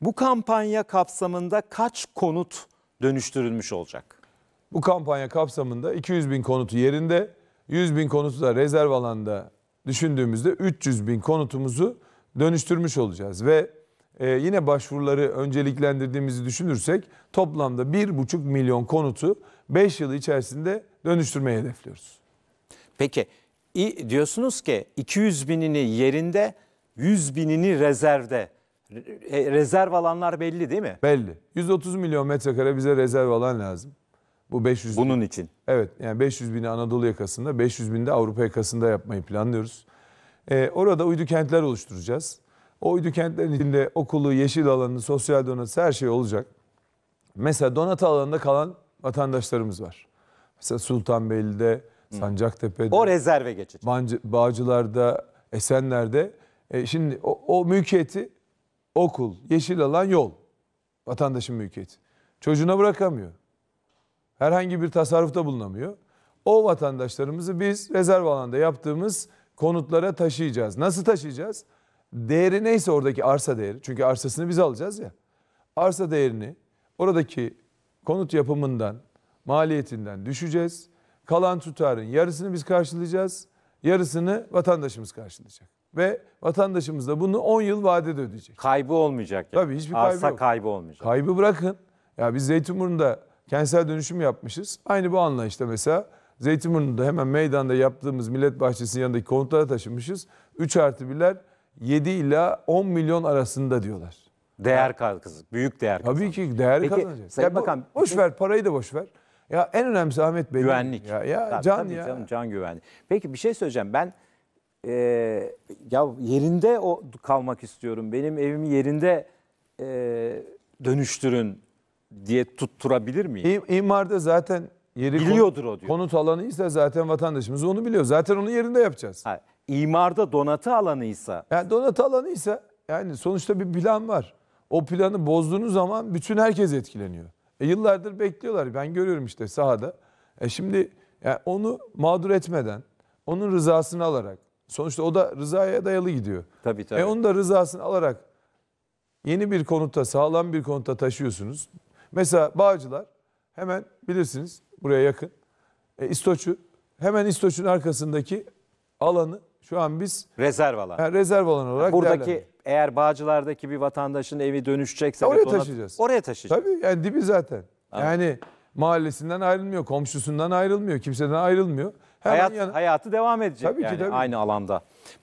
Bu kampanya kapsamında kaç konut dönüştürülmüş olacak? Bu kampanya kapsamında 200 bin konutu yerinde, 100 bin konutu da rezerv alanda düşündüğümüzde 300 bin konutumuzu dönüştürmüş olacağız. Ve e, yine başvuruları önceliklendirdiğimizi düşünürsek toplamda 1,5 milyon konutu 5 yıl içerisinde dönüştürmeyi hedefliyoruz. Peki diyorsunuz ki 200 binini yerinde 100 binini rezervde Re- rezerv alanlar belli değil mi? Belli. 130 milyon metrekare bize rezerv alan lazım. Bu 500 bin. Bunun için. Evet yani 500 bini Anadolu yakasında 500 bini de Avrupa yakasında yapmayı planlıyoruz. Ee, orada uydu kentler oluşturacağız. O uydu kentlerin içinde okulu, yeşil alanı, sosyal donatı her şey olacak. Mesela donatı alanında kalan vatandaşlarımız var. Mesela Sultanbeyli'de, Sancaktepe'de, O rezerve geçecek. Bağcılar'da, Esenler'de. E, şimdi o, o mülkiyeti okul, yeşil alan, yol. Vatandaşın mülkiyeti. Çocuğuna bırakamıyor. Herhangi bir tasarrufta bulunamıyor. O vatandaşlarımızı biz rezerv alanda yaptığımız konutlara taşıyacağız. Nasıl taşıyacağız? Değeri neyse oradaki arsa değeri. Çünkü arsasını biz alacağız ya. Arsa değerini oradaki konut yapımından, maliyetinden düşeceğiz. Kalan tutarın yarısını biz karşılayacağız. Yarısını vatandaşımız karşılayacak. Ve vatandaşımız da bunu 10 yıl vadede ödeyecek. Kaybı olmayacak yani. Tabii hiçbir kaybı Arsa yok. kaybı olmayacak. Kaybı bırakın. Ya biz Zeytinburnu'nda kentsel dönüşüm yapmışız. Aynı bu anlayışta mesela Zeytinburnu'nda hemen meydanda yaptığımız millet bahçesinin yanındaki konutlara taşımışız. 3 artı 1'ler 7 ila 10 milyon arasında diyorlar. Değer katkısı, büyük değer katkısı. Tabii ki değer Peki, kazanacak. Sayın ya Bakan, bu, boş ver, parayı da boş ver. Ya en önemlisi Ahmet Bey. Güvenlik. Ya, ya tabii, can tabii ya. Canım, can güvenliği. Peki bir şey söyleyeceğim. Ben e, ya yerinde o kalmak istiyorum. Benim evimi yerinde e, dönüştürün diye tutturabilir miyim? İmarda zaten yeri biliyordur o diyor. Konut alanıysa zaten vatandaşımız onu biliyor. Zaten onu yerinde yapacağız. Ha, imarda donatı alanıysa. Yani donatı alanıysa yani sonuçta bir plan var. O planı bozduğunuz zaman bütün herkes etkileniyor. E, yıllardır bekliyorlar. Ben görüyorum işte sahada. E şimdi yani onu mağdur etmeden, onun rızasını alarak, Sonuçta o da rızaya dayalı gidiyor. Tabii tabii. E onu da rızasını alarak yeni bir konuta sağlam bir konuta taşıyorsunuz. Mesela Bağcılar hemen bilirsiniz buraya yakın. E, İstoç'u hemen İstoç'un arkasındaki alanı şu an biz rezerv alan. Yani rezerv alan olarak Buradaki eğer Bağcılar'daki bir vatandaşın evi dönüşecekse oraya ona, taşıyacağız. Oraya taşıyacağız. Tabii yani dibi zaten. Anladım. Yani mahallesinden ayrılmıyor, komşusundan ayrılmıyor, kimseden ayrılmıyor. Hemen Hayat, yanı- hayatı devam edecek Tabii ki, tabii. aynı alanda. Peki